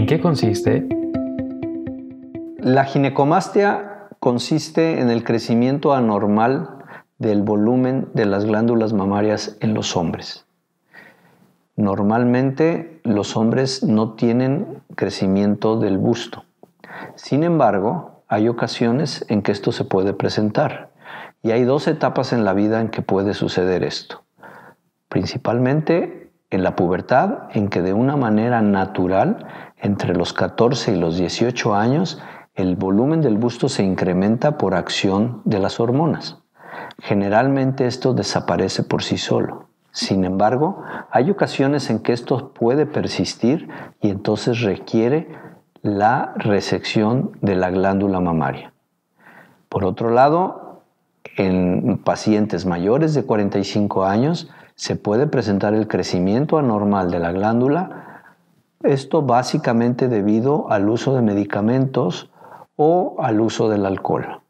¿En qué consiste? La ginecomastia consiste en el crecimiento anormal del volumen de las glándulas mamarias en los hombres. Normalmente los hombres no tienen crecimiento del busto. Sin embargo, hay ocasiones en que esto se puede presentar y hay dos etapas en la vida en que puede suceder esto. Principalmente en la pubertad en que de una manera natural, entre los 14 y los 18 años, el volumen del busto se incrementa por acción de las hormonas. Generalmente esto desaparece por sí solo. Sin embargo, hay ocasiones en que esto puede persistir y entonces requiere la resección de la glándula mamaria. Por otro lado, en pacientes mayores de 45 años se puede presentar el crecimiento anormal de la glándula, esto básicamente debido al uso de medicamentos o al uso del alcohol.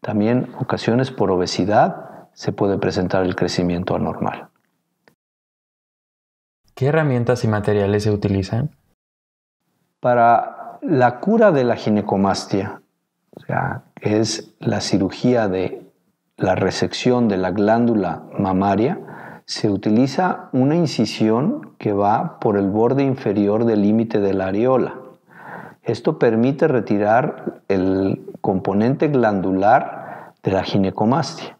También ocasiones por obesidad se puede presentar el crecimiento anormal. ¿Qué herramientas y materiales se utilizan? Para la cura de la ginecomastia, o es la cirugía de la resección de la glándula mamaria, se utiliza una incisión que va por el borde inferior del límite de la areola. Esto permite retirar el componente glandular de la ginecomastia.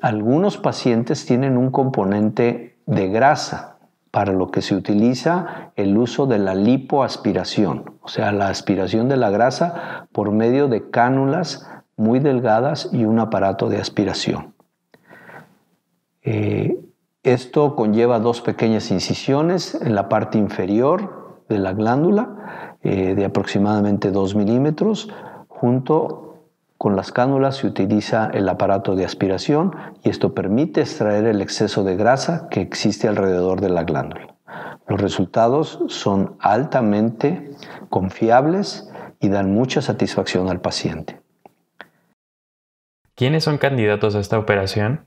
Algunos pacientes tienen un componente de grasa, para lo que se utiliza el uso de la lipoaspiración, o sea, la aspiración de la grasa por medio de cánulas muy delgadas y un aparato de aspiración. Eh, esto conlleva dos pequeñas incisiones en la parte inferior de la glándula eh, de aproximadamente 2 milímetros. Junto con las cánulas se utiliza el aparato de aspiración y esto permite extraer el exceso de grasa que existe alrededor de la glándula. Los resultados son altamente confiables y dan mucha satisfacción al paciente. ¿Quiénes son candidatos a esta operación?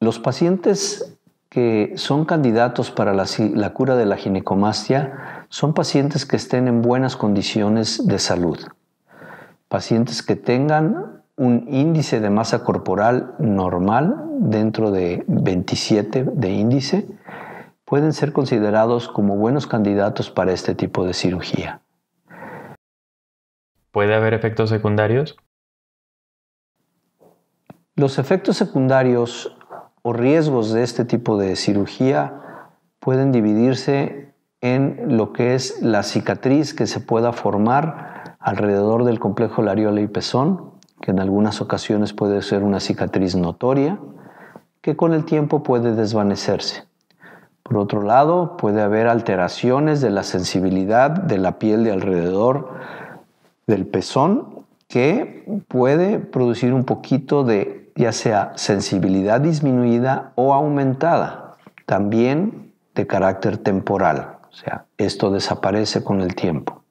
Los pacientes que son candidatos para la, cura de la ginecomastia son pacientes que estén en buenas condiciones de salud, pacientes que tengan un índice de masa corporal normal dentro de 27 de índice, pueden ser considerados como buenos candidatos para este tipo de cirugía. ¿Puede haber efectos secundarios? Los efectos secundarios o riesgos de este tipo de cirugía pueden dividirse en lo que es la cicatriz que se pueda formar alrededor del complejo lariola y pezón, que en algunas ocasiones puede ser una cicatriz notoria, que con el tiempo puede desvanecerse. Por otro lado, puede haber alteraciones de la sensibilidad de la piel de alrededor del pezón que puede producir un poquito de ya sea sensibilidad disminuida o aumentada, también de carácter temporal, o sea, esto desaparece con el tiempo.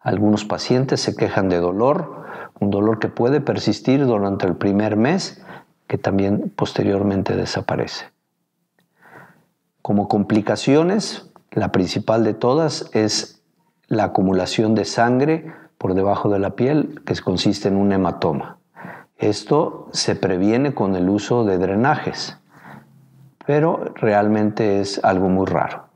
Algunos pacientes se quejan de dolor, un dolor que puede persistir durante el primer mes, que también posteriormente desaparece. Como complicaciones, la principal de todas es la acumulación de sangre por debajo de la piel, que consiste en un hematoma. Esto se previene con el uso de drenajes, pero realmente es algo muy raro.